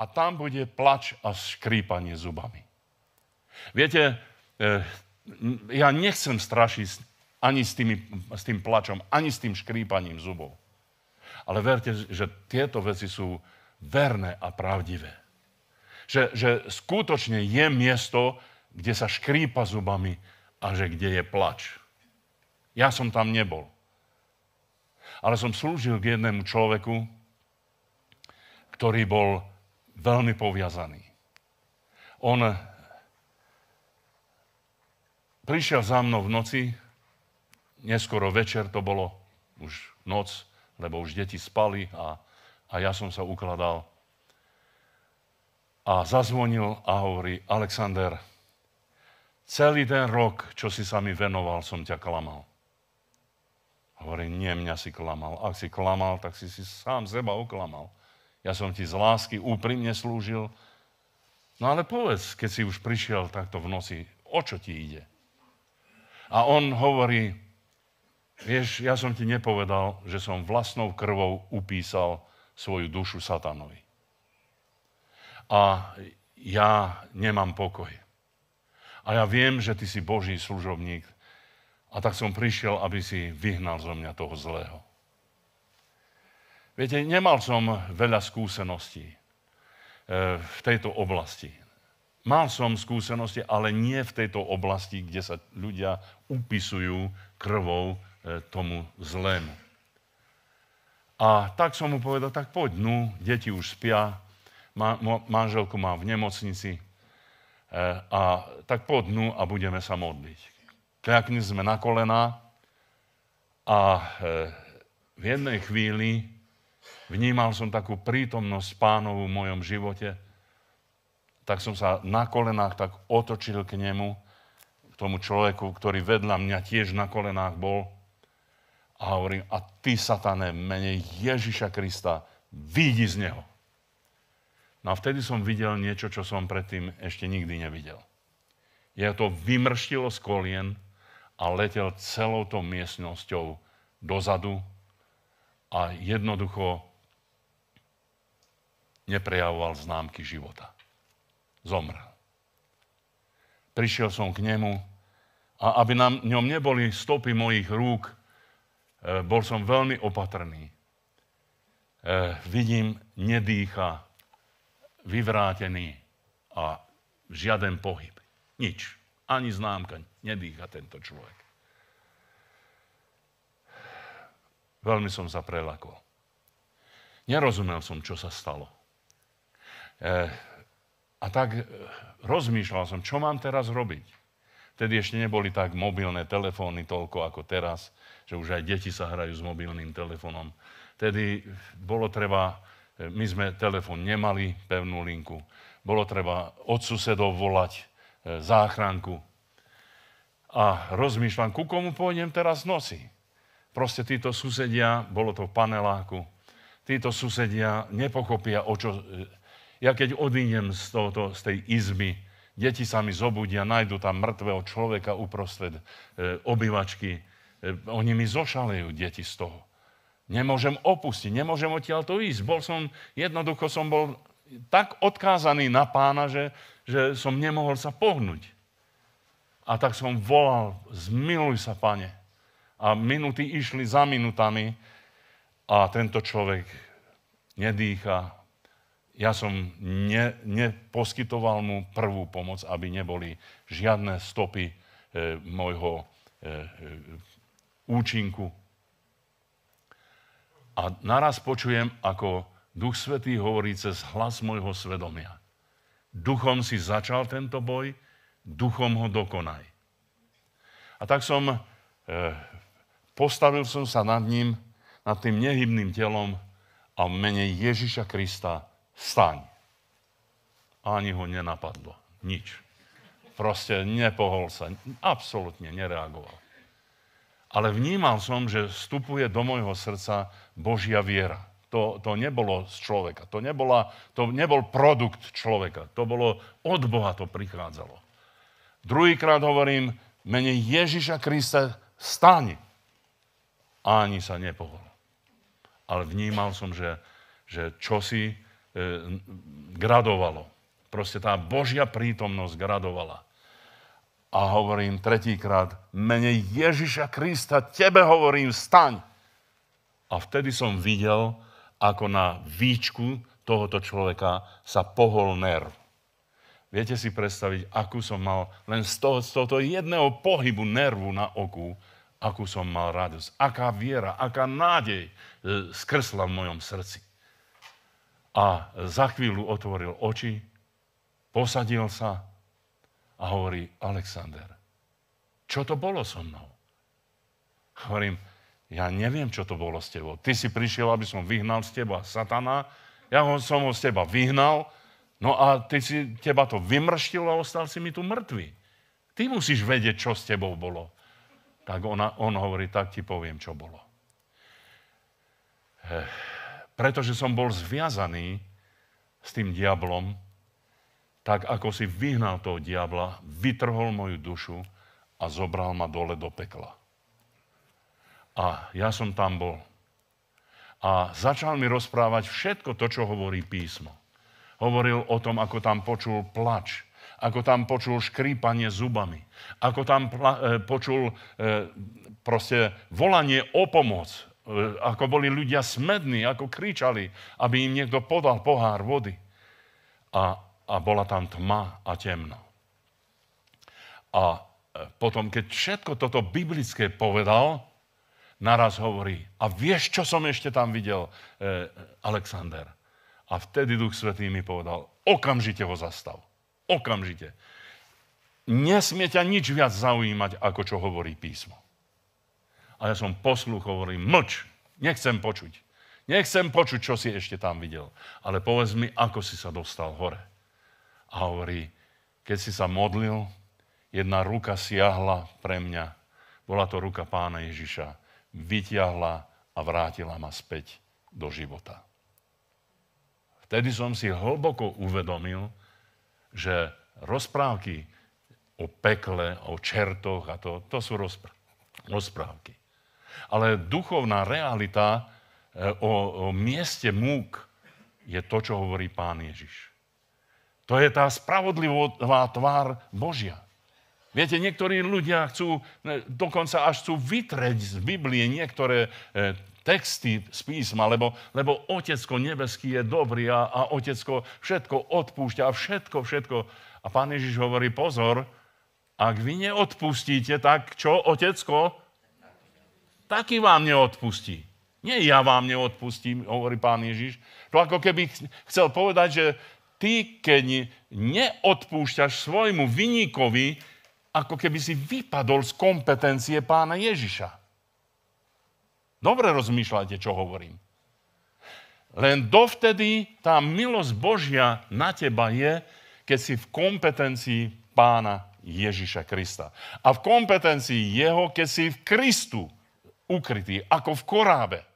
a tam bude plač a škrípanie zubami. Viete, e, ja nechcem strašiť ani s, tými, s tým plačom, ani s tým škrípaním zubov. Ale verte, že tieto veci sú verné a pravdivé. Že, že skutočne je miesto, kde sa škrípa zubami a že kde je plač. Ja som tam nebol. Ale som slúžil k jednému človeku, ktorý bol veľmi poviazaný. On prišiel za mnou v noci, neskoro večer to bolo, už noc, lebo už deti spali a, a ja som sa ukladal. A zazvonil a hovorí, Alexander, celý ten rok, čo si sa mi venoval, som ťa klamal. Hovorí, nie, mňa si klamal. Ak si klamal, tak si si sám seba oklamal ja som ti z lásky úprimne slúžil. No ale povedz, keď si už prišiel takto v noci, o čo ti ide? A on hovorí, vieš, ja som ti nepovedal, že som vlastnou krvou upísal svoju dušu satanovi. A ja nemám pokoj. A ja viem, že ty si Boží služobník. A tak som prišiel, aby si vyhnal zo mňa toho zlého. Viete, nemal som veľa skúseností eh, v tejto oblasti. Mal som skúsenosti, ale nie v tejto oblasti, kde sa ľudia upisujú krvou eh, tomu zlému. A tak som mu povedal, tak poď, no, deti už spia, manželku mám v nemocnici, eh, a tak poď, no, a budeme sa modliť. Kľakni sme na kolena a v jednej chvíli vnímal som takú prítomnosť pánovu v mojom živote, tak som sa na kolenách tak otočil k nemu, k tomu človeku, ktorý vedľa mňa tiež na kolenách bol. A hovorím, a ty, satane, mene Ježiša Krista, vidí z neho. No a vtedy som videl niečo, čo som predtým ešte nikdy nevidel. Ja to vymrštilo z kolien a letel celou tou miestnosťou dozadu a jednoducho neprejavoval známky života. Zomrel. Prišiel som k nemu a aby na ňom neboli stopy mojich rúk, e, bol som veľmi opatrný. E, vidím, nedýcha, vyvrátený a žiaden pohyb. Nič. Ani známka nedýcha tento človek. Veľmi som sa prelakol. Nerozumel som, čo sa stalo. E, a tak e, rozmýšľal som, čo mám teraz robiť. Vtedy ešte neboli tak mobilné telefóny toľko ako teraz, že už aj deti sa hrajú s mobilným telefónom. Vtedy bolo treba, e, my sme telefón nemali, pevnú linku, bolo treba od susedov volať e, záchranku. A rozmýšľam, ku komu pôjdem teraz nosiť Proste títo susedia, bolo to v paneláku, títo susedia nepochopia, o čo... E, ja keď odídem z, tohoto, z tej izby, deti sa mi zobudia, nájdu tam mŕtvého človeka uprostred e, obyvačky. E, oni mi zošalejú, deti, z toho. Nemôžem opustiť, nemôžem odtiaľ to ísť. Bol som, jednoducho som bol tak odkázaný na pána, že, že som nemohol sa pohnúť. A tak som volal, zmiluj sa, pane. A minuty išli za minutami a tento človek nedýcha. Ja som ne, neposkytoval mu prvú pomoc, aby neboli žiadne stopy e, môjho e, e, účinku. A naraz počujem, ako Duch Svetý hovorí cez hlas môjho svedomia. Duchom si začal tento boj, duchom ho dokonaj. A tak som e, Postavil som sa nad ním, nad tým nehybným telom a v mene Ježiša Krista staň. ani ho nenapadlo. Nič. Proste nepohol sa. Absolutne nereagoval. Ale vnímal som, že vstupuje do môjho srdca Božia viera. To, to nebolo z človeka. To, nebola, to nebol produkt človeka. To bolo od Boha to prichádzalo. Druhýkrát hovorím, mene Ježiša Krista stáni ani sa nepohol. Ale vnímal som, že, že čosi e, gradovalo. Proste tá Božia prítomnosť gradovala. A hovorím tretíkrát, mene Ježiša Krista, tebe hovorím, staň. A vtedy som videl, ako na výčku tohoto človeka sa pohol nerv. Viete si predstaviť, akú som mal len z, toho, z tohoto jedného pohybu nervu na oku, akú som mal radosť, aká viera, aká nádej e, skresla v mojom srdci. A za chvíľu otvoril oči, posadil sa a hovorí, Alexander, čo to bolo so mnou? Hovorím, ja neviem, čo to bolo s tebou. Ty si prišiel, aby som vyhnal z teba satana, ja ho som ho z teba vyhnal, no a ty si, teba to vymrštil a ostal si mi tu mŕtvy. Ty musíš vedieť, čo s tebou bolo tak ona, on hovorí, tak ti poviem, čo bolo. Eh, pretože som bol zviazaný s tým diablom, tak ako si vyhnal toho diabla, vytrhol moju dušu a zobral ma dole do pekla. A ja som tam bol. A začal mi rozprávať všetko to, čo hovorí písmo. Hovoril o tom, ako tam počul plač, ako tam počul škrípanie zubami, ako tam pla- e, počul e, proste volanie o pomoc, e, ako boli ľudia smední, ako kričali, aby im niekto podal pohár vody. A, a bola tam tma a temno. A e, potom, keď všetko toto biblické povedal, naraz hovorí, a vieš, čo som ešte tam videl, e, Alexander? A vtedy Duch Svetý mi povedal, okamžite ho zastav. Okamžite. Nesmie ťa nič viac zaujímať, ako čo hovorí písmo. A ja som posluch, hovorím, mlč, nechcem počuť. Nechcem počuť, čo si ešte tam videl. Ale povedz mi, ako si sa dostal hore. A hovorí, keď si sa modlil, jedna ruka siahla pre mňa. Bola to ruka pána Ježiša. Vytiahla a vrátila ma späť do života. Vtedy som si hlboko uvedomil, že rozprávky o pekle, o čertoch a to, to sú rozpr- rozprávky. Ale duchovná realita e, o, o mieste múk je to, čo hovorí pán Ježiš. To je tá spravodlivá tvár Božia. Viete, niektorí ľudia chcú, e, dokonca až chcú vytreť z Biblie niektoré e, texty z písma, lebo, lebo Otecko nebeský je dobrý a, a Otecko všetko odpúšťa, všetko, všetko. A Pán Ježiš hovorí, pozor, ak vy neodpustíte, tak čo, Otecko? Taký vám neodpustí. Nie ja vám neodpustím, hovorí Pán Ježiš. To ako keby chcel povedať, že ty, keď neodpúšťaš svojmu vynikovi, ako keby si vypadol z kompetencie pána Ježiša. Dobre rozmýšľajte, čo hovorím. Len dovtedy tá milosť Božia na teba je, keď si v kompetencii pána Ježiša Krista. A v kompetencii jeho, keď si v Kristu ukrytý, ako v korábe.